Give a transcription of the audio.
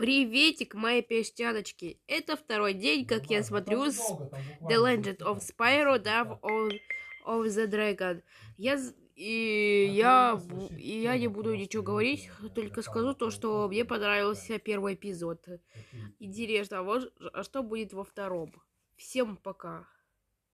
Приветик, мои песчаночки! Это второй день, как ну я смотрю The Legend of Spyro Dove of, of the Dragon. Я, и, я, и я не буду ничего говорить, только скажу то, что мне понравился первый эпизод. Интересно, а вот, а что будет во втором? Всем пока!